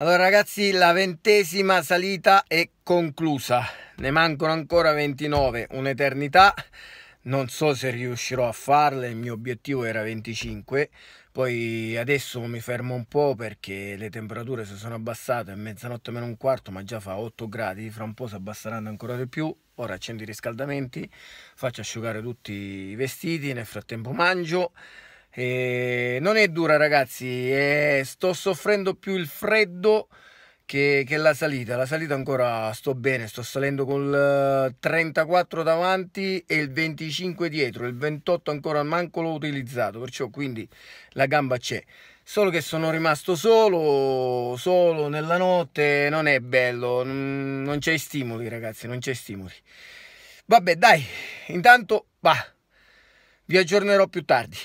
Allora ragazzi la ventesima salita è conclusa, ne mancano ancora 29, un'eternità, non so se riuscirò a farle, il mio obiettivo era 25, poi adesso mi fermo un po' perché le temperature si sono abbassate, è mezzanotte meno un quarto ma già fa 8 gradi, fra un po' si abbasseranno ancora di più, ora accendo i riscaldamenti, faccio asciugare tutti i vestiti, nel frattempo mangio, e non è dura ragazzi, e sto soffrendo più il freddo che, che, la salita. La salita ancora sto bene, sto salendo col 34 eh, davanti e il 25 dietro, il 28 ancora manco l'ho utilizzato, perciò quindi la gamba c'è. Solo che sono rimasto solo, solo nella notte, non è bello, mm, non c'è stimoli ragazzi, non c'è stimoli. Vabbè dai, intanto va, vi aggiornerò più tardi.